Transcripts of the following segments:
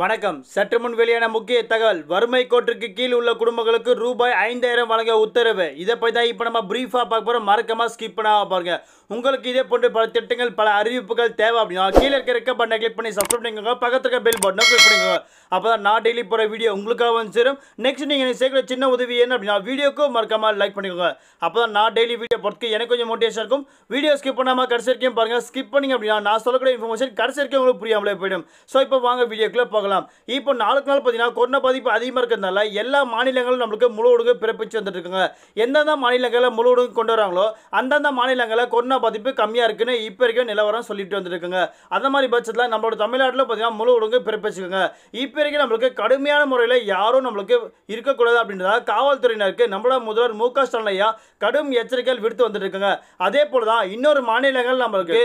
வணக்கம் சற்று முன் வெளியான முக்கிய தகவல் வறுமை கோட்டிற்கு கீழ் உள்ள குடும்பங்களுக்கு ரூபாய் ஐந்தாயிரம் வழங்க உத்தரவு இதை பற்றி தான் இப்போ நம்ம ப்ரீஃபாக பார்க்க போகிறோம் மறக்கமாக ஸ்கிப் பண்ணாமல் பாருங்கள் உங்களுக்கு இதே போன்ற பல திட்டங்கள் பல அறிவிப்புகள் தேவை அப்படின்னா கீழே இருக்க இருக்க பண்ண கிளிக் பண்ணி சப்ஸ்கிரைப் பண்ணிக்கோங்க பக்கத்துக்கு பெல் பட்டனை கிளிக் பண்ணிக்கோங்க அப்போ தான் நான் டெய்லி போகிற வீடியோ உங்களுக்காக வந்து சேரும் நெக்ஸ்ட் நீங்கள் சேர்க்கிற சின்ன உதவி என்ன அப்படின்னா வீடியோக்கும் மறக்காமல் லைக் பண்ணிக்கோங்க அப்போ தான் நான் டெய்லி வீடியோ போகிறதுக்கு எனக்கு கொஞ்சம் மோட்டிவேஷன் இருக்கும் வீடியோ ஸ்கிப் பண்ணாமல் கடைசி வரைக்கும் பாருங்கள் ஸ்கிப் பண்ணிங்க அப்படின்னா நான் சொல்லக்கூடிய இன்ஃபர்மேஷன் கடைசி வரைக்கும் உங்களுக்கு புரியாமலே போயிடும் ஸோ இப்போ வாங்க வீடியோக்குள்ளே பார்க்க பார்க்கலாம் இப்போ நாளுக்கு நாள் பார்த்தீங்கன்னா கொரோனா பாதிப்பு அதிகமாக இருக்கிறதுனால எல்லா மாநிலங்களும் நம்மளுக்கு முழு ஒடுங்கு பிறப்பிச்சு வந்துட்டு எந்தெந்த மாநிலங்களில் முழு ஒடுங்கு கொண்டு வராங்களோ அந்தந்த மாநிலங்களில் கொரோனா பாதிப்பு கம்மியாக இருக்குன்னு இப்போ வரைக்கும் நிலவரம் சொல்லிட்டு வந்துருக்குங்க அந்த மாதிரி பட்சத்தில் நம்மளோட தமிழ்நாட்டில் பார்த்தீங்கன்னா முழு ஒடுங்கு பிறப்பிச்சுக்கோங்க இப்போ வரைக்கும் நம்மளுக்கு கடுமையான முறையில் யாரும் நம்மளுக்கு இருக்கக்கூடாது அப்படின்றத காவல்துறையினருக்கு நம்மளோட முதல்வர் மு க ஸ்டாலின் கடும் எச்சரிக்கைகள் விடுத்து வந்துட்டுருக்குங்க அதே போல தான் இன்னொரு மாநிலங்கள் நம்மளுக்கு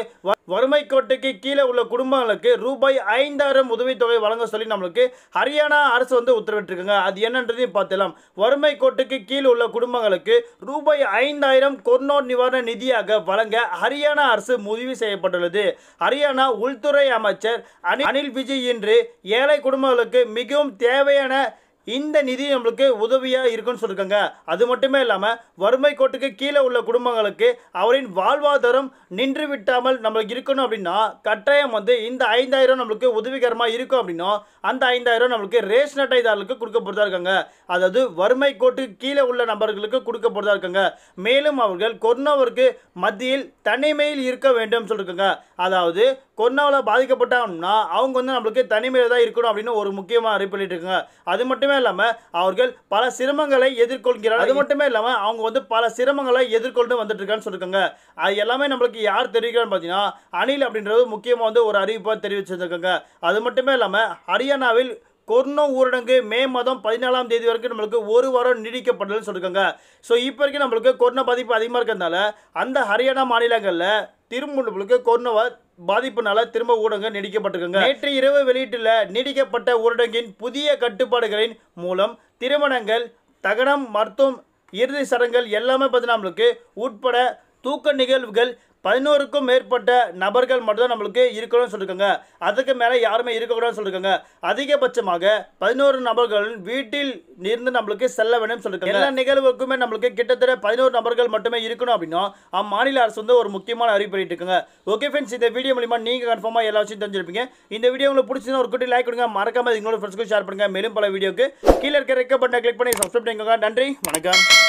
வறுமை கோட்டைக்கு கீழே உள்ள குடும்பங்களுக்கு ரூபாய் ஐந்தாயிரம் உதவித்தொகை வழங்க சொல்லி நம்மளுக்கு ஹரியானா அரசு வந்து உத்தரவிட்டிருக்காங்க அது என்னன்றதையும் பார்த்தலாம் வறுமை கோட்டுக்கு கீழ் உள்ள குடும்பங்களுக்கு ரூபாய் ஐந்தாயிரம் கொர்னோர் நிவாரண நிதியாக வழங்க ஹரியானா அரசு முடிவு செய்யப்பட்டுள்ளது ஹரியானா உள்துறை அமைச்சர் அனில் விஜய் இன்று ஏழை குடும்பங்களுக்கு மிகவும் தேவையான இந்த நிதி நம்மளுக்கு உதவியாக இருக்குன்னு சொல்லியிருக்காங்க அது மட்டுமே இல்லாமல் வறுமை கோட்டுக்கு கீழே உள்ள குடும்பங்களுக்கு அவரின் வாழ்வாதாரம் நின்று விட்டாமல் நம்மளுக்கு இருக்கணும் அப்படின்னா கட்டாயம் வந்து இந்த ஐந்தாயிரம் நம்மளுக்கு உதவிகரமாக இருக்கும் அப்படின்னா அந்த ஐந்தாயிரம் நம்மளுக்கு ரேஷன் அட்டைதாரர்களுக்கு கொடுக்க போகிறதா இருக்காங்க அதாவது வறுமை கோட்டுக்கு கீழே உள்ள நபர்களுக்கு கொடுக்க போகிறதா இருக்காங்க மேலும் அவர்கள் கொரோனாவிற்கு மத்தியில் தனிமையில் இருக்க வேண்டும் சொல்லியிருக்காங்க அதாவது கொரோனாவில் பாதிக்கப்பட்டாங்கன்னா அவங்க வந்து நம்மளுக்கு தனிமையில் தான் இருக்கணும் அப்படின்னு ஒரு முக்கியமாக அறிவிப்பிட்டு அது மட்டுமே இல்லாமல் அவர்கள் பல சிரமங்களை எதிர்கொள்கிறார் அது மட்டுமே இல்லாமல் அவங்க வந்து பல சிரமங்களை எதிர்கொண்டு வந்துட்டு இருக்கான்னு சொல்லியிருக்காங்க அது எல்லாமே நம்மளுக்கு யார் தெரிவிக்கிறான்னு பார்த்தீங்கன்னா அணில் அப்படின்றது முக்கியமாக வந்து ஒரு அறிவிப்பாக தெரிவிச்சிருக்காங்க அது மட்டுமே இல்லாமல் ஹரியானாவில் கொரோனா ஊரடங்கு மே மாதம் பதினாலாம் தேதி வரைக்கும் நம்மளுக்கு ஒரு வாரம் நீடிக்கப்படலன்னு சொல்லியிருக்காங்க ஸோ இப்போ வரைக்கும் நம்மளுக்கு கொரோனா பாதிப்பு அதிகமாக இருக்கிறதுனால அந்த ஹரியானா மாநிலங்களில் திருமுழுக்கு கொரோனா பாதிப்புனால திரும்ப ஊடகம் நீடிக்கப்பட்டிருக்குங்க நேற்று இரவு வெளியிட்டுள்ள நீடிக்கப்பட்ட ஊரடங்கின் புதிய கட்டுப்பாடுகளின் மூலம் திருமணங்கள் தகனம் மருத்துவம் இறுதி சடங்குகள் எல்லாமே பார்த்தீங்கன்னா உட்பட தூக்க நிகழ்வுகள் பதினோருக்கும் மேற்பட்ட நபர்கள் மட்டும்தான் நம்மளுக்கு இருக்கணும்னு சொல்லியிருக்காங்க அதுக்கு மேலே யாருமே இருக்கக்கூடாதுன்னு சொல்லியிருக்காங்க அதிகபட்சமாக பதினோரு நபர்கள் வீட்டில் இருந்து நம்மளுக்கு செல்ல வேணும்னு சொல்லியிருக்காங்க எல்லா நிகழ்வுக்குமே நம்மளுக்கு கிட்டத்தட்ட பதினோரு நபர்கள் மட்டுமே இருக்கணும் அப்படின்னா அம்மாநில அரசு வந்து ஒரு முக்கியமான அறிவிப்பு இருக்காங்க ஓகே ஃப்ரெண்ட்ஸ் இந்த வீடியோ மூலிமா நீங்கள் கன்ஃபார்மாக எல்லா விஷயம் தெரிஞ்சிருப்பீங்க இந்த வீடியோ உங்களுக்கு பிடிச்சிருந்தா ஒரு குட்டி லைக் கொடுங்க மறக்காம எங்களோட ஃப்ரெண்ட்ஸ்க்கு ஷேர் பண்ணுங்கள் மேலும் பல வீடியோக்கு கீழே இருக்க ரெக்க பட்டனை கிளிக் பண்ணி சப்ஸ்கிரைப் பண்ணிக்கோங்க நன்றி வணக்கம்